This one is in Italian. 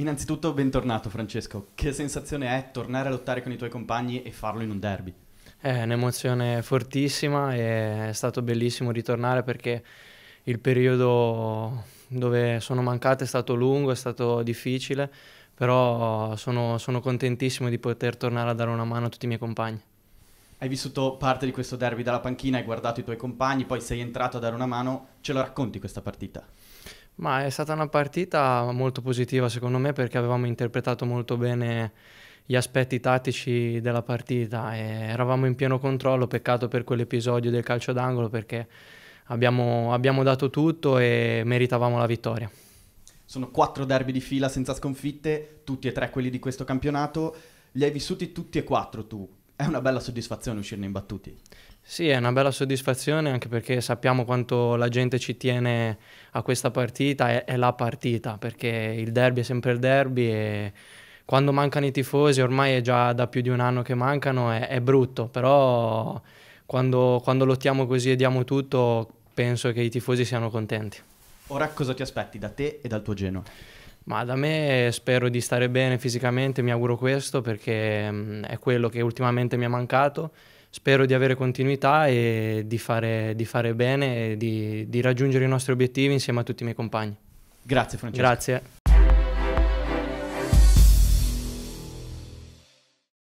Innanzitutto bentornato Francesco, che sensazione è tornare a lottare con i tuoi compagni e farlo in un derby? Eh, è un'emozione fortissima e è stato bellissimo ritornare perché il periodo dove sono mancato è stato lungo, è stato difficile, però sono, sono contentissimo di poter tornare a dare una mano a tutti i miei compagni. Hai vissuto parte di questo derby dalla panchina, hai guardato i tuoi compagni, poi sei entrato a dare una mano, ce lo racconti questa partita? Ma è stata una partita molto positiva secondo me perché avevamo interpretato molto bene gli aspetti tattici della partita eravamo in pieno controllo, peccato per quell'episodio del calcio d'angolo perché abbiamo, abbiamo dato tutto e meritavamo la vittoria. Sono quattro derby di fila senza sconfitte, tutti e tre quelli di questo campionato, li hai vissuti tutti e quattro tu, è una bella soddisfazione uscirne imbattuti. Sì, è una bella soddisfazione anche perché sappiamo quanto la gente ci tiene a questa partita, è, è la partita, perché il derby è sempre il derby e quando mancano i tifosi, ormai è già da più di un anno che mancano, è, è brutto, però quando, quando lottiamo così e diamo tutto penso che i tifosi siano contenti. Ora cosa ti aspetti da te e dal tuo Genoa? Ma da me spero di stare bene fisicamente, mi auguro questo perché mm, è quello che ultimamente mi è mancato. Spero di avere continuità e di fare, di fare bene e di, di raggiungere i nostri obiettivi insieme a tutti i miei compagni. Grazie Francesco. Grazie.